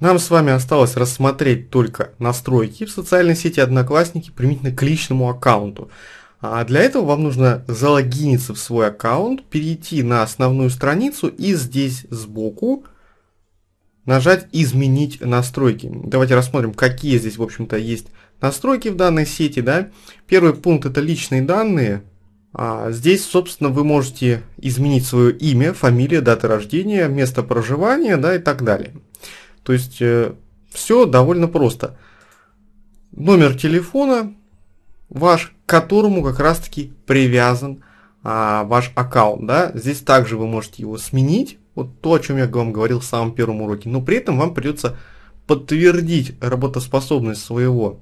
Нам с вами осталось рассмотреть только настройки в социальной сети Одноклассники применительно к личному аккаунту. А для этого вам нужно залогиниться в свой аккаунт, перейти на основную страницу и здесь сбоку нажать «Изменить настройки». Давайте рассмотрим, какие здесь, в общем-то, есть настройки в данной сети. Да? Первый пункт – это личные данные. А здесь, собственно, вы можете изменить свое имя, фамилию, дату рождения, место проживания да, и так далее. То есть э, все довольно просто. Номер телефона ваш, к которому как раз таки привязан а, ваш аккаунт. Да? Здесь также вы можете его сменить. Вот то, о чем я вам говорил в самом первом уроке. Но при этом вам придется подтвердить работоспособность своего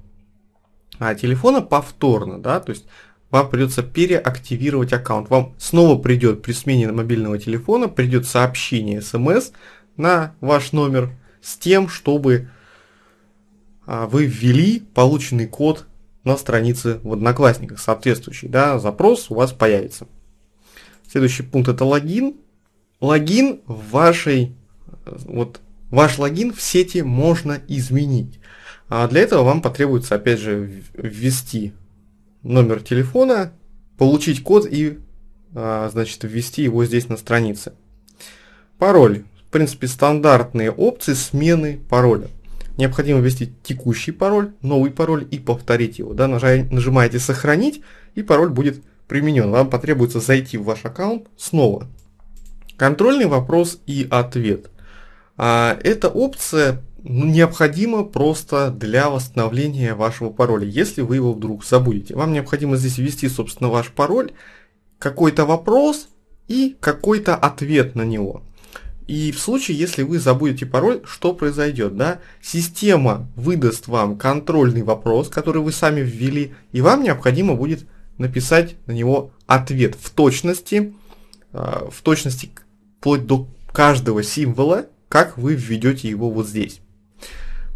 а, телефона повторно. Да? То есть вам придется переактивировать аккаунт. Вам снова придет при смене мобильного телефона, придет сообщение смс на ваш номер с тем, чтобы а, вы ввели полученный код на странице в Одноклассниках, соответствующий да, запрос у вас появится. Следующий пункт это логин. Логин в вашей, вот ваш логин в сети можно изменить. А для этого вам потребуется, опять же, ввести номер телефона, получить код и, а, значит, ввести его здесь на странице. Пароль в принципе, стандартные опции смены пароля. Необходимо ввести текущий пароль, новый пароль и повторить его. Да, нажимаете «Сохранить» и пароль будет применен. Вам потребуется зайти в ваш аккаунт снова. Контрольный вопрос и ответ. А, эта опция ну, необходима просто для восстановления вашего пароля, если вы его вдруг забудете. Вам необходимо здесь ввести, собственно, ваш пароль, какой-то вопрос и какой-то ответ на него. И в случае, если вы забудете пароль, что произойдет? Да? Система выдаст вам контрольный вопрос, который вы сами ввели, и вам необходимо будет написать на него ответ в точности, а, в точности вплоть до каждого символа, как вы введете его вот здесь.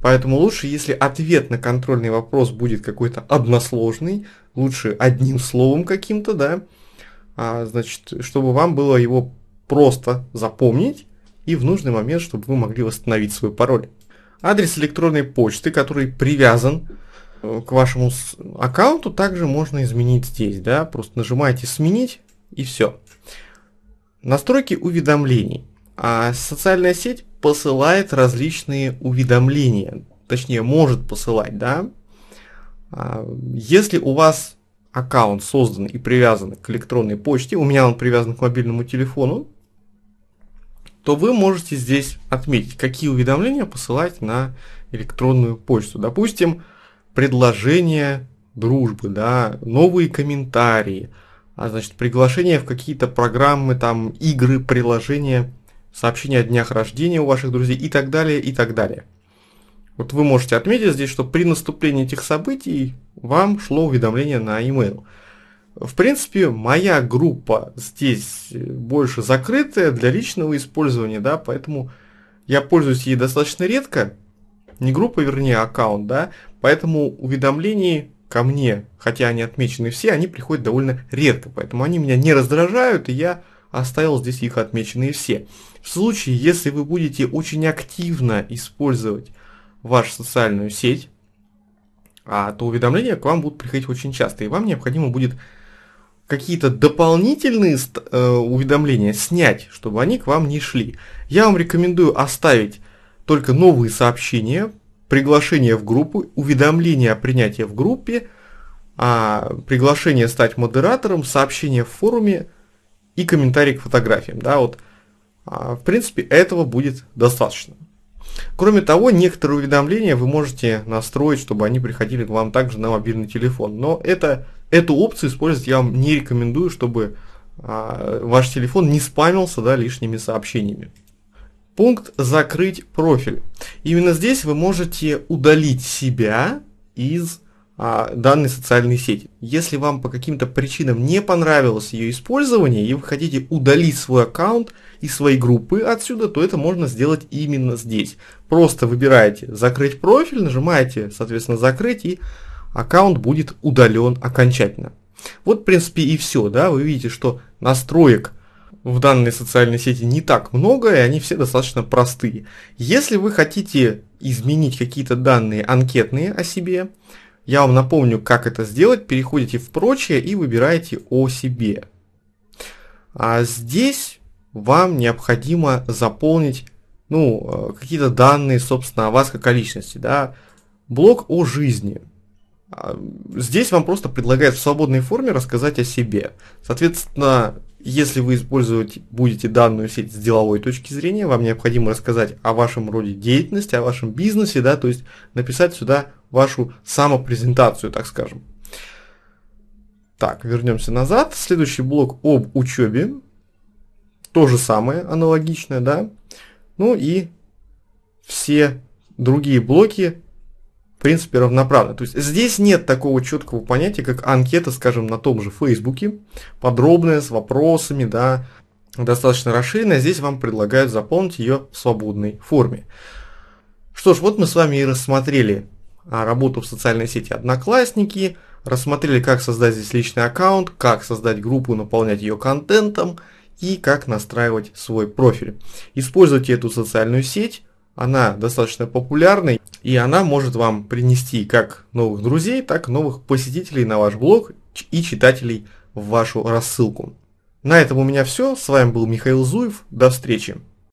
Поэтому лучше, если ответ на контрольный вопрос будет какой-то односложный, лучше одним словом каким-то, да, а, значит, чтобы вам было его просто запомнить, и в нужный момент, чтобы вы могли восстановить свой пароль. Адрес электронной почты, который привязан э, к вашему аккаунту, также можно изменить здесь. Да? Просто нажимаете «Сменить» и все. Настройки уведомлений. А социальная сеть посылает различные уведомления, точнее может посылать, да. А, если у вас аккаунт создан и привязан к электронной почте, у меня он привязан к мобильному телефону, то вы можете здесь отметить, какие уведомления посылать на электронную почту. Допустим, предложение дружбы, да, новые комментарии, а значит, приглашение в какие-то программы, там, игры, приложения, сообщения о днях рождения у ваших друзей и так далее, и так далее. Вот вы можете отметить здесь, что при наступлении этих событий вам шло уведомление на e-mail. В принципе, моя группа здесь больше закрытая для личного использования, да, поэтому я пользуюсь ей достаточно редко. Не группа, вернее, а аккаунт, да, поэтому уведомления ко мне, хотя они отмечены все, они приходят довольно редко, поэтому они меня не раздражают, и я оставил здесь их отмеченные все. В случае, если вы будете очень активно использовать вашу социальную сеть, а, то уведомления к вам будут приходить очень часто, и вам необходимо будет какие-то дополнительные э, уведомления снять, чтобы они к вам не шли. Я вам рекомендую оставить только новые сообщения, приглашение в группу, уведомление о принятии в группе, а приглашение стать модератором, сообщение в форуме и комментарий к фотографиям. Да, вот, а, в принципе, этого будет достаточно. Кроме того, некоторые уведомления вы можете настроить, чтобы они приходили к вам также на мобильный телефон. Но это, эту опцию использовать я вам не рекомендую, чтобы а, ваш телефон не спамился да, лишними сообщениями. Пункт «Закрыть профиль». Именно здесь вы можете удалить себя из а, данной социальной сети. Если вам по каким-то причинам не понравилось ее использование, и вы хотите удалить свой аккаунт и свои группы отсюда, то это можно сделать именно здесь. Просто выбираете «Закрыть профиль», нажимаете, соответственно, «Закрыть», и аккаунт будет удален окончательно. Вот, в принципе, и все. Да? Вы видите, что настроек в данной социальной сети не так много, и они все достаточно простые. Если вы хотите изменить какие-то данные анкетные о себе, я вам напомню, как это сделать. Переходите в прочее и выбираете о себе. А здесь вам необходимо заполнить ну, э, какие-то данные, собственно, о вас как о личности. Да? Блок о жизни. А, здесь вам просто предлагают в свободной форме рассказать о себе. Соответственно, если вы использовать будете данную сеть с деловой точки зрения, вам необходимо рассказать о вашем роде деятельности, о вашем бизнесе, да, то есть написать сюда вашу самопрезентацию, так скажем. Так, вернемся назад. Следующий блок об учебе. То же самое, аналогичное, да. Ну и все другие блоки, в принципе, равноправны. То есть здесь нет такого четкого понятия, как анкета, скажем, на том же Фейсбуке, подробная, с вопросами, да, достаточно расширенная. Здесь вам предлагают заполнить ее в свободной форме. Что ж, вот мы с вами и рассмотрели а, работу в социальной сети Одноклассники, рассмотрели, как создать здесь личный аккаунт, как создать группу, наполнять ее контентом и как настраивать свой профиль. Используйте эту социальную сеть, она достаточно популярна и она может вам принести как новых друзей, так и новых посетителей на ваш блог и читателей в вашу рассылку. На этом у меня все. С вами был Михаил Зуев. До встречи.